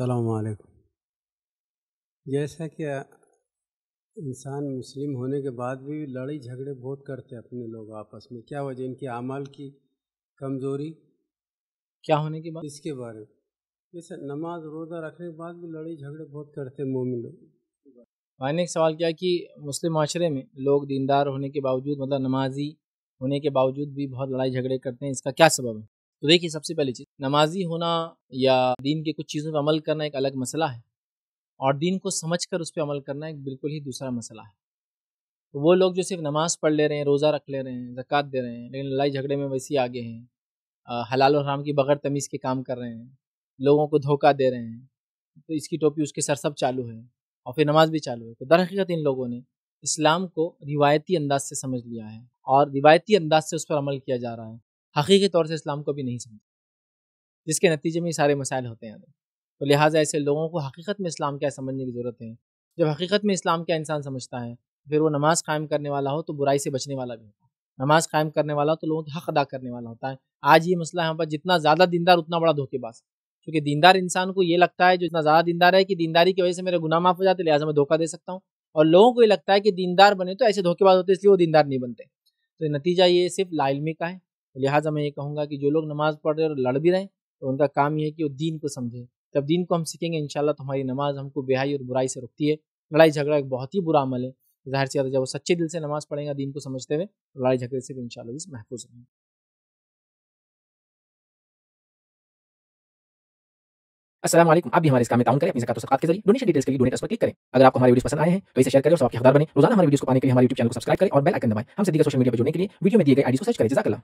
अलैक्म जैसा कि इंसान मुस्लिम होने के बाद भी लड़ाई झगड़े बहुत करते हैं अपने लोग आपस में क्या वजह इनके आमाल की कमज़ोरी क्या होने के बाद इसके बारे में जैसे नमाज रोज़ा रखने के बाद भी लड़ाई झगड़े बहुत करते हैं मोमिन लोग मैंने एक सवाल किया कि मुस्लिम माशरे में लोग दीनदार होने के बावजूद मतलब नमाजी होने के बावजूद भी बहुत लड़ाई झगड़े करते हैं इसका क्या सबब है तो देखिए सबसे पहली चीज़ नमाजी होना या दीन के कुछ चीज़ों पर अमल करना एक अलग मसला है और दीन को समझ कर उस पर अमल करना एक बिल्कुल ही दूसरा मसला है तो वो लोग जो सिर्फ नमाज़ पढ़ ले रहे हैं रोज़ा रख ले रहे हैं जक़ात दे रहे हैं लेकिन लड़ाई झगड़े में वैसे ही आगे हैं हलाल और हराम की बगैर तमीज़ के काम कर रहे हैं लोगों को धोखा दे रहे हैं तो इसकी टोपी उसके सर सब चालू है और फिर नमाज भी चालू है तो दरहकीकत इन लोगों ने इस्लाम को रिवायती अंदाज से समझ लिया है और रिवायती अंदाज से उस पर अमल किया जा रहा है हकीकी तौर से इस्लाम को भी नहीं समझते जिसके नतीजे में ये सारे मसाइल होते हैं तो लिहाजा ऐसे लोगों को हकीकत में इस्लाम क्या समझने की ज़रूरत है जब हकीकत में इस्लाम क्या इंसान समझता है फिर वो नमाज़ कायम करने वाला हो तो बुराई से बचने वाला भी होता है नमाज़ कायम करने वाला हो तो लोगों के हक अदा करने वाला होता है आज ये मसला यहाँ पर जितना ज़्यादा दींदार उतना बड़ा धोखेबाज क्योंकि दीनदार इंसान को ये लगता है जो इतना ज़्यादा दींदार है कि दीनदारी की वजह से मेरे गुना माफ़ हो जाते लिहाजा मैं धोखा दे सकता हूँ और लोगों को ये लगता है कि दींदार बने तो ऐसे धोखेबाज होते इसलिए वो दींदार नहीं बनते तो नतीजा ये सिर्फ लाइलमी का है लिहाजा मैं ये कहूँगा कि जो लोग नमाज़ पढ़ रहे और लड़ भी रहे तो उनका काम यह है कि वो दीन को समझें जब दीन को हम सीखेंगे इन तो हमारी नमाज़ हमको बेहाई और बुराई से रुकती है लड़ाई झगड़ा एक बहुत ही बुरा अमल है जाहिर सी जब वो सच्चे दिल से नमाज़ पढ़ेंगे दीन को समझते हुए तो लड़ाई झगड़े से भी इन शाला महफूज रहेंगे असलम आप भी हमारे इस काम में ताउन करें अपनी जकात के जरिए डोनेशन डिटेल्स के लिए डोनेट पर क्लिक करें अगर आपको हमारी वीडियो पसंद आए हैं तो इसे शेयर करें और आपके हकदार बने रोजाना हमारे वीडियो को पाने के लिए हमारे यूट्यूब चैनल को सब्सक्राइब करें और बेल आइकन दबाएं हमसे दिए सोशल मीडिया पर जुड़ने के लिए वीडियो में दिए गए आईडी को सर्च करें जजाकला